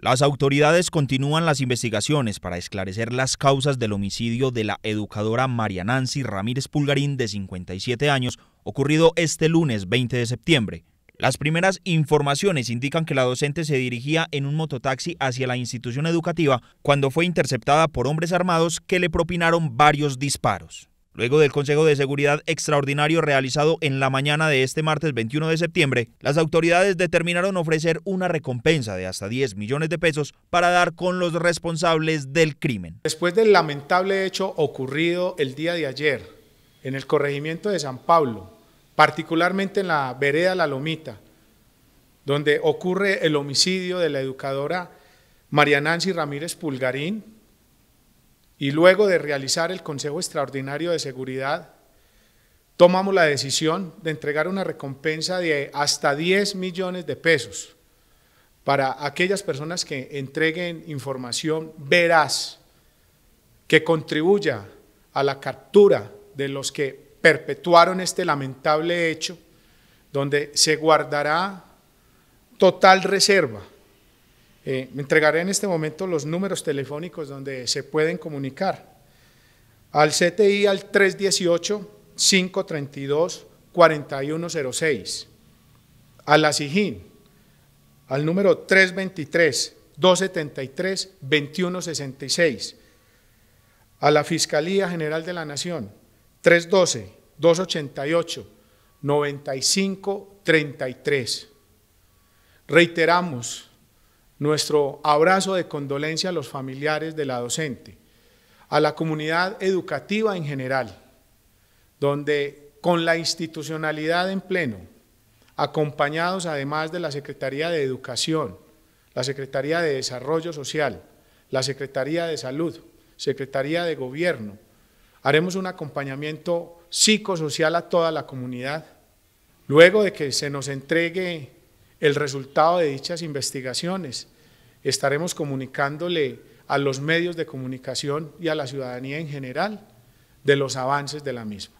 Las autoridades continúan las investigaciones para esclarecer las causas del homicidio de la educadora María Nancy Ramírez Pulgarín, de 57 años, ocurrido este lunes 20 de septiembre. Las primeras informaciones indican que la docente se dirigía en un mototaxi hacia la institución educativa cuando fue interceptada por hombres armados que le propinaron varios disparos. Luego del Consejo de Seguridad Extraordinario realizado en la mañana de este martes 21 de septiembre, las autoridades determinaron ofrecer una recompensa de hasta 10 millones de pesos para dar con los responsables del crimen. Después del lamentable hecho ocurrido el día de ayer en el corregimiento de San Pablo, particularmente en la vereda La Lomita, donde ocurre el homicidio de la educadora María Nancy Ramírez Pulgarín, y luego de realizar el Consejo Extraordinario de Seguridad, tomamos la decisión de entregar una recompensa de hasta 10 millones de pesos para aquellas personas que entreguen información veraz que contribuya a la captura de los que perpetuaron este lamentable hecho, donde se guardará total reserva eh, me entregaré en este momento los números telefónicos donde se pueden comunicar. Al CTI al 318-532-4106. A la SIGIN al número 323-273-2166. A la Fiscalía General de la Nación 312-288-9533. Reiteramos nuestro abrazo de condolencia a los familiares de la docente, a la comunidad educativa en general, donde con la institucionalidad en pleno, acompañados además de la Secretaría de Educación, la Secretaría de Desarrollo Social, la Secretaría de Salud, Secretaría de Gobierno, haremos un acompañamiento psicosocial a toda la comunidad. Luego de que se nos entregue el resultado de dichas investigaciones. Estaremos comunicándole a los medios de comunicación y a la ciudadanía en general de los avances de la misma.